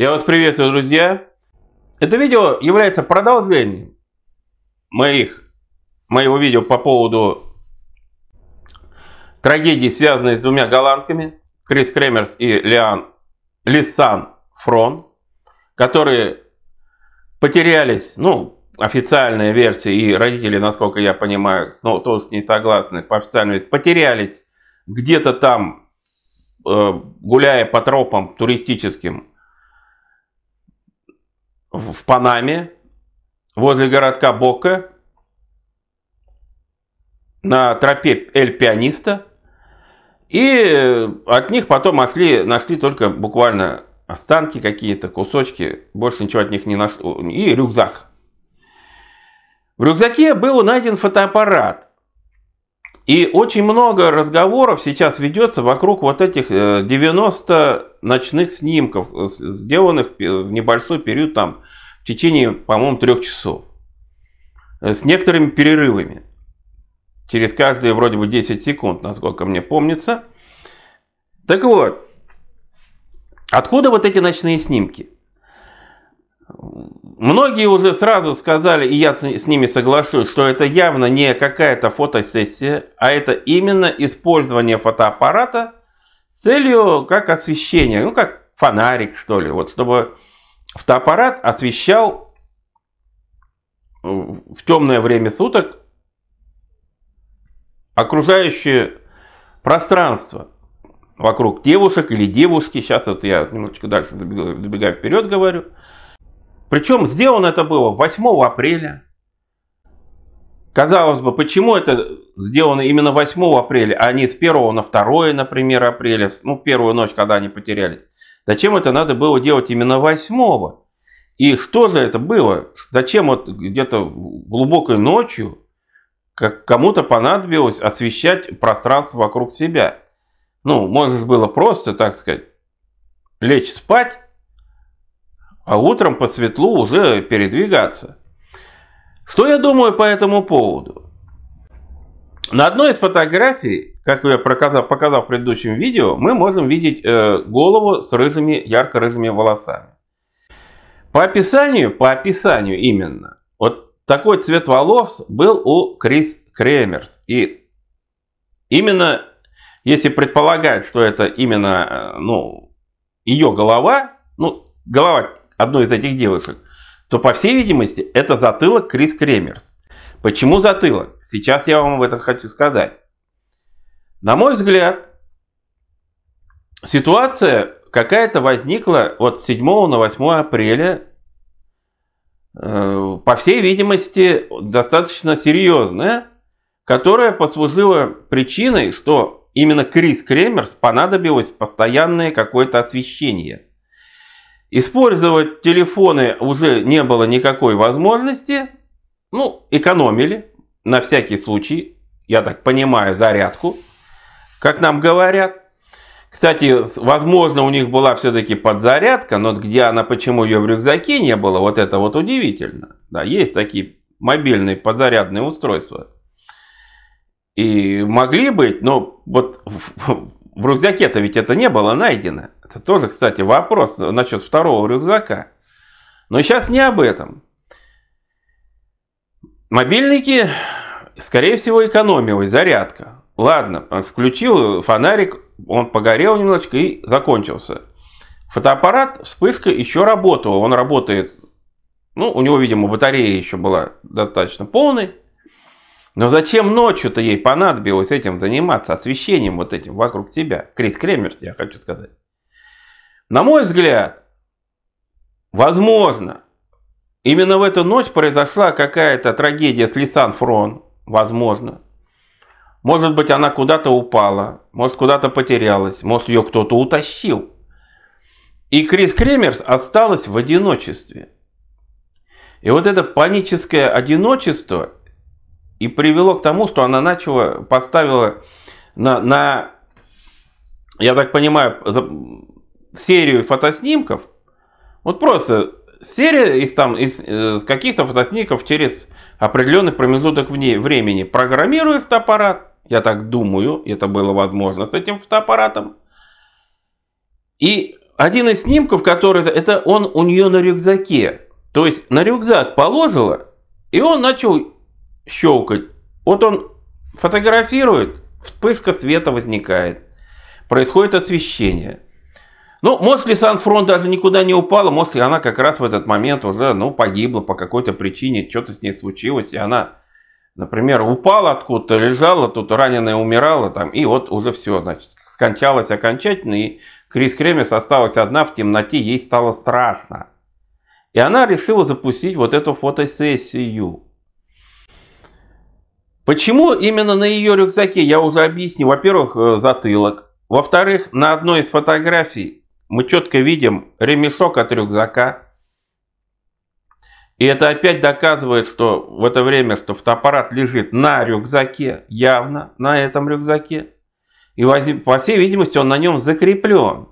Я вас приветствую, друзья. Это видео является продолжением моих, моего видео по поводу трагедии, связанной с двумя голландками, Крис Кремерс и Лиан Лисан Фрон, которые потерялись, ну, официальная версия, и родители, насколько я понимаю, снова тоже с ней согласны, по официальной потерялись где-то там, э, гуляя по тропам туристическим в Панаме, возле городка Бока, на тропе Эль-Пианиста. И э, от них потом нашли, нашли только буквально останки какие-то, кусочки, больше ничего от них не нашло, и рюкзак. В рюкзаке был найден фотоаппарат, и очень много разговоров сейчас ведется вокруг вот этих 90 э, ночных снимков, э, сделанных в небольшой период, там, в течение, по-моему, трех часов. Э, с некоторыми перерывами. Через каждые вроде бы 10 секунд, насколько мне помнится. Так вот, откуда вот эти ночные снимки? Многие уже сразу сказали, и я с ними соглашусь, что это явно не какая-то фотосессия, а это именно использование фотоаппарата с целью как освещения, ну как фонарик что ли, вот чтобы фотоаппарат освещал э, в темное время суток окружающее пространство вокруг девушек или девушки. Сейчас вот я немножечко дальше добегаю забегаю вперед говорю. Причем сделано это было 8 апреля. Казалось бы, почему это сделано именно 8 апреля, а не с 1 на 2, например, апреля, ну, первую ночь, когда они потерялись. Зачем это надо было делать именно 8? И что за это было? Зачем вот где-то глубокой ночью как кому-то понадобилось освещать пространство вокруг себя? Ну, может было просто, так сказать, лечь спать, а утром по светлу уже передвигаться. Что я думаю по этому поводу? На одной из фотографий, как я показал, показал в предыдущем видео, мы можем видеть э, голову с рыжими, ярко-рыжими волосами. По описанию, по описанию именно, вот такой цвет волос был у Крис Кремерс. И именно, если предполагать, что это именно э, ну, ее голова, ну, голова одной из этих девушек, то, по всей видимости, это затылок Крис Кремерс. Почему затылок? Сейчас я вам об этом хочу сказать. На мой взгляд, ситуация какая-то возникла от 7 на 8 апреля, э, по всей видимости, достаточно серьезная, которая послужила причиной, что именно Крис Кремерс понадобилось постоянное какое-то освещение – Использовать телефоны уже не было никакой возможности. Ну, экономили на всякий случай, я так понимаю, зарядку, как нам говорят. Кстати, возможно, у них была все-таки подзарядка, но где она, почему ее в рюкзаке не было, вот это вот удивительно. Да, есть такие мобильные подзарядные устройства. И могли быть, но вот в рюкзаке-то ведь это не было найдено. Это тоже, кстати, вопрос насчет второго рюкзака. Но сейчас не об этом. Мобильники, скорее всего, экономилась зарядка. Ладно, включил фонарик, он погорел немножечко и закончился. Фотоаппарат, вспышка еще работала. Он работает, ну, у него, видимо, батарея еще была достаточно полной. Но зачем ночью-то ей понадобилось этим заниматься, освещением вот этим вокруг тебя? Крис Кремерс, я хочу сказать. На мой взгляд, возможно, именно в эту ночь произошла какая-то трагедия с Лисан Фрон. Возможно. Может быть, она куда-то упала, может, куда-то потерялась, может, ее кто-то утащил. И Крис Кремерс осталась в одиночестве. И вот это паническое одиночество и привело к тому, что она начала, поставила на, на я так понимаю, серию фотоснимков. Вот просто серия из, там, из, из э, каких-то фотоснимков через определенный промежуток времени. Программирует фотоаппарат, я так думаю, это было возможно с этим фотоаппаратом. И один из снимков, который это он у нее на рюкзаке. То есть на рюкзак положила, и он начал щелкать. Вот он фотографирует, вспышка света возникает. Происходит освещение. Ну, сан Лисанфрон даже никуда не упала, мозг, она как раз в этот момент уже, ну, погибла по какой-то причине, что-то с ней случилось, и она, например, упала откуда-то, лежала, тут раненая умирала, там, и вот уже все, значит, скончалась окончательно, и Крис Кремес осталась одна в темноте, ей стало страшно. И она решила запустить вот эту фотосессию. Почему именно на ее рюкзаке, я уже объясню. Во-первых, э, затылок. Во-вторых, на одной из фотографий мы четко видим ремешок от рюкзака. И это опять доказывает, что в это время, что фотоаппарат лежит на рюкзаке, явно на этом рюкзаке. И, по всей видимости, он на нем закреплен.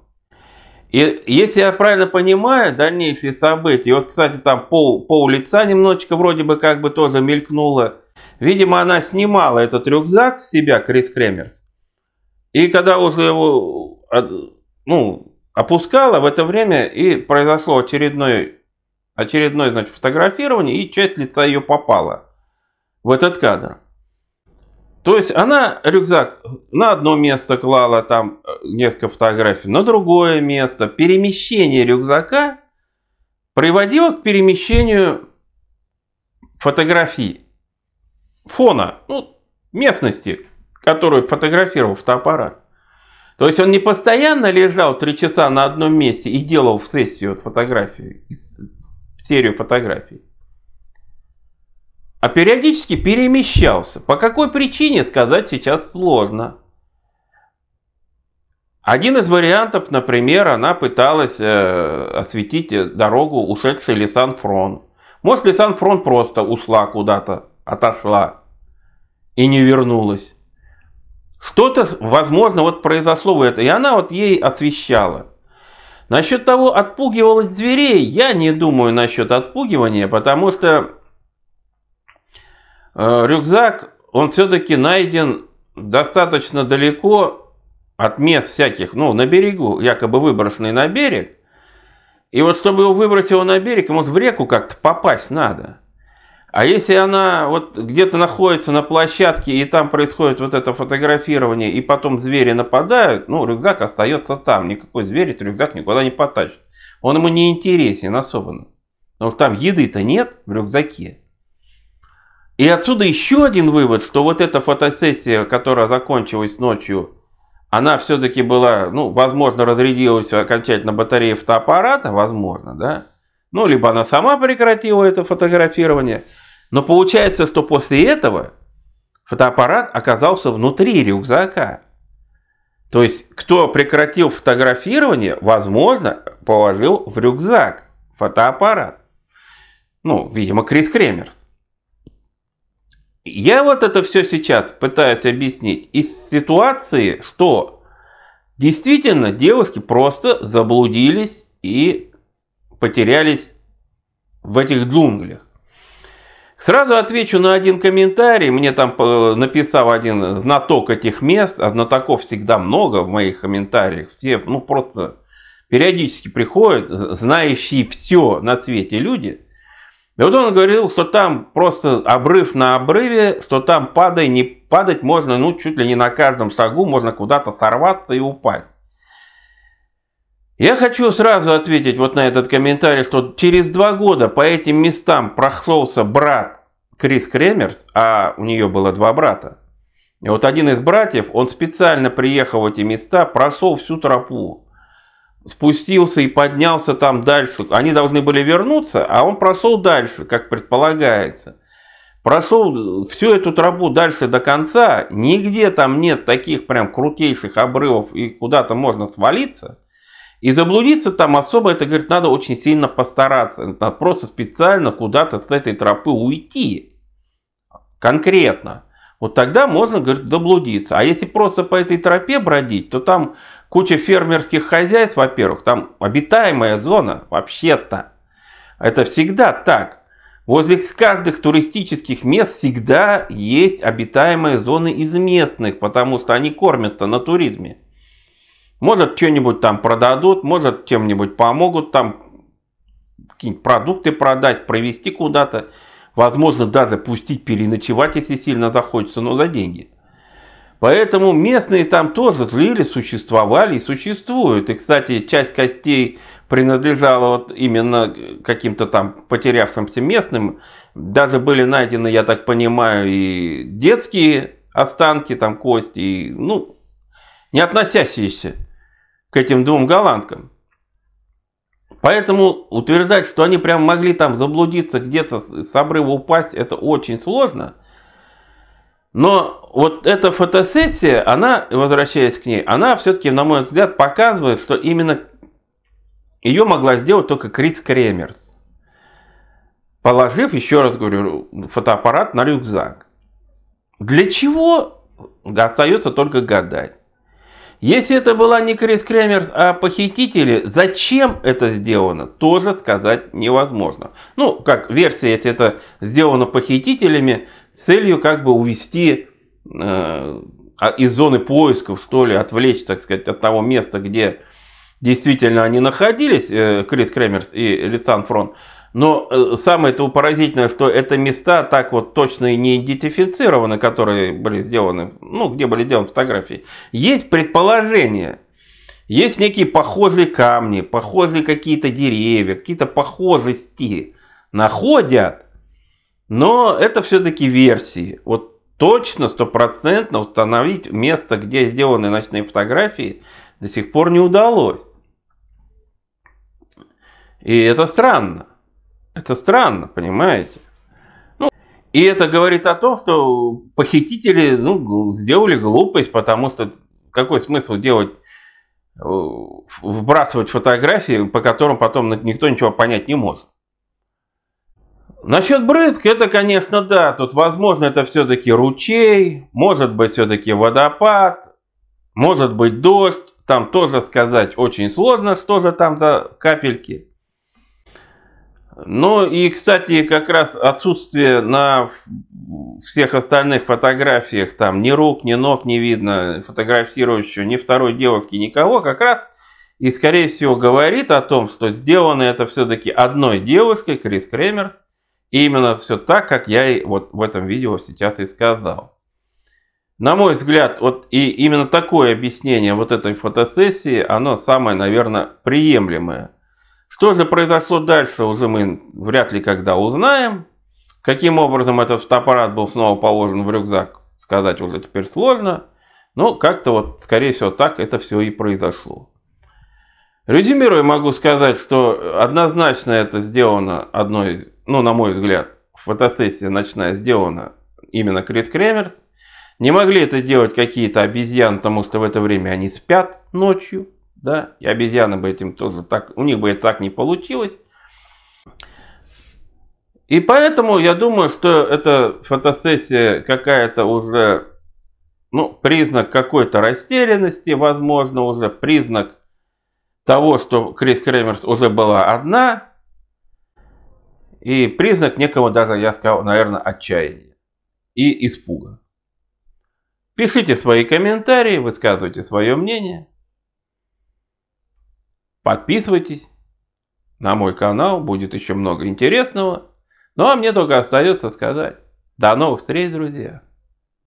И если я правильно понимаю дальнейшие события, вот, кстати, там пол, пол лица немножечко вроде бы как бы тоже мелькнуло, Видимо, она снимала этот рюкзак с себя, Крис Кремерс. И когда уже его а, ну, опускала, в это время и произошло очередное, очередное значит, фотографирование, и часть лица ее попала в этот кадр. То есть она рюкзак на одно место клала, там э, несколько фотографий, на другое место. Перемещение рюкзака приводило к перемещению фотографий фона, ну, местности, которую фотографировал фотоаппарат. То есть он не постоянно лежал три часа на одном месте и делал в сессию от фотографии, серию фотографий, а периодически перемещался. По какой причине сказать сейчас сложно. Один из вариантов, например, она пыталась э, осветить дорогу ушедший Лисан Фрон. Может, Лисан Фрон просто ушла куда-то отошла и не вернулась. Что-то, возможно, вот произошло в это, и она вот ей освещала. Насчет того, отпугивалась зверей, я не думаю насчет отпугивания, потому что э, рюкзак, он все-таки найден достаточно далеко от мест всяких, ну, на берегу, якобы выброшенный на берег. И вот чтобы его выбросило на берег, ему в реку как-то попасть надо. А если она вот где-то находится на площадке и там происходит вот это фотографирование, и потом звери нападают, ну, рюкзак остается там. Никакой звери рюкзак никуда не потащит. Он ему не интересен особенно. Потому что там еды-то нет в рюкзаке. И отсюда еще один вывод, что вот эта фотосессия, которая закончилась ночью, она все-таки была, ну, возможно, разрядилась окончательно батарея фотоаппарата, возможно, да? Ну, либо она сама прекратила это фотографирование – но получается, что после этого фотоаппарат оказался внутри рюкзака. То есть, кто прекратил фотографирование, возможно, положил в рюкзак фотоаппарат. Ну, видимо, Крис Кремерс. Я вот это все сейчас пытаюсь объяснить из ситуации, что действительно девушки просто заблудились и потерялись в этих джунглях. Сразу отвечу на один комментарий. Мне там э, написал один знаток этих мест. А знатоков всегда много в моих комментариях. Все, ну, просто периодически приходят знающие все на свете люди. И вот он говорил, что там просто обрыв на обрыве, что там падай, не падать можно, ну, чуть ли не на каждом шагу можно куда-то сорваться и упасть. Я хочу сразу ответить вот на этот комментарий, что через два года по этим местам прошелся брат Крис Кремерс, а у нее было два брата. И вот один из братьев, он специально приехал в эти места, прошел всю тропу, спустился и поднялся там дальше. Они должны были вернуться, а он прошел дальше, как предполагается. Прошел всю эту тропу дальше до конца, нигде там нет таких прям крутейших обрывов и куда-то можно свалиться – и заблудиться там особо, это, говорит, надо очень сильно постараться. Надо просто специально куда-то с этой тропы уйти. Конкретно. Вот тогда можно, говорит, заблудиться. А если просто по этой тропе бродить, то там куча фермерских хозяйств, во-первых, там обитаемая зона вообще-то. Это всегда так. Возле каждых туристических мест всегда есть обитаемые зоны из местных, потому что они кормятся на туризме. Может, что-нибудь там продадут, может, чем-нибудь помогут там какие-нибудь продукты продать, провести куда-то. Возможно, даже пустить переночевать, если сильно захочется, но за деньги. Поэтому местные там тоже жили, существовали и существуют. И, кстати, часть костей принадлежала вот именно каким-то там потерявшимся местным. Даже были найдены, я так понимаю, и детские останки, там кости, и, ну, не относящиеся к этим двум голландкам. Поэтому утверждать, что они прям могли там заблудиться, где-то с обрыва упасть, это очень сложно. Но вот эта фотосессия, она, возвращаясь к ней, она все-таки, на мой взгляд, показывает, что именно ее могла сделать только Крис Кремер. Положив, еще раз говорю, фотоаппарат на рюкзак. Для чего? Остается только гадать. Если это была не Крис Кремерс, а похитители, зачем это сделано, тоже сказать невозможно. Ну, как версия, если это сделано похитителями, с целью как бы увести э, а, из зоны поисков, что ли, отвлечь, так сказать, от того места, где действительно они находились, э, Крис Кремерс и Лицан Фронт, но э, самое-то поразительное, что это места так вот точно и не идентифицированы, которые были сделаны, ну, где были сделаны фотографии. Есть предположение, есть некие похожие камни, похожие какие-то деревья, какие-то похожести находят, но это все-таки версии. Вот точно, стопроцентно установить место, где сделаны ночные фотографии, до сих пор не удалось. И это странно. Это странно, понимаете? Ну, и это говорит о том, что похитители ну, сделали глупость, потому что какой смысл делать э, выбрасывать фотографии, по которым потом никто ничего понять не может. Насчет брызг, это, конечно, да. Тут, возможно, это все-таки ручей, может быть, все-таки водопад, может быть, дождь. Там тоже сказать очень сложно, что же там за капельки. Ну и, кстати, как раз отсутствие на всех остальных фотографиях, там ни рук, ни ног не видно, фотографирующего, ни второй девушки, никого, как раз и, скорее всего, говорит о том, что сделано это все-таки одной девушкой, Крис Кремер, и именно все так, как я и вот в этом видео сейчас и сказал. На мой взгляд, вот и именно такое объяснение вот этой фотосессии, оно самое, наверное, приемлемое – что же произошло дальше, уже мы вряд ли когда узнаем. Каким образом этот фотоаппарат был снова положен в рюкзак, сказать уже теперь сложно. Но как-то вот, скорее всего, так это все и произошло. Резюмируя, могу сказать, что однозначно это сделано одной, ну, на мой взгляд, фотосессия ночная сделана именно Крит Кремерс. Не могли это делать какие-то обезьяны, потому что в это время они спят ночью да, и обезьяны бы этим тоже так, у них бы это так не получилось. И поэтому я думаю, что эта фотосессия какая-то уже, ну, признак какой-то растерянности, возможно, уже признак того, что Крис Кремерс уже была одна, и признак некого даже, я сказал, наверное, отчаяния и испуга. Пишите свои комментарии, высказывайте свое мнение. Подписывайтесь на мой канал, будет еще много интересного. Ну а мне только остается сказать, до новых встреч, друзья!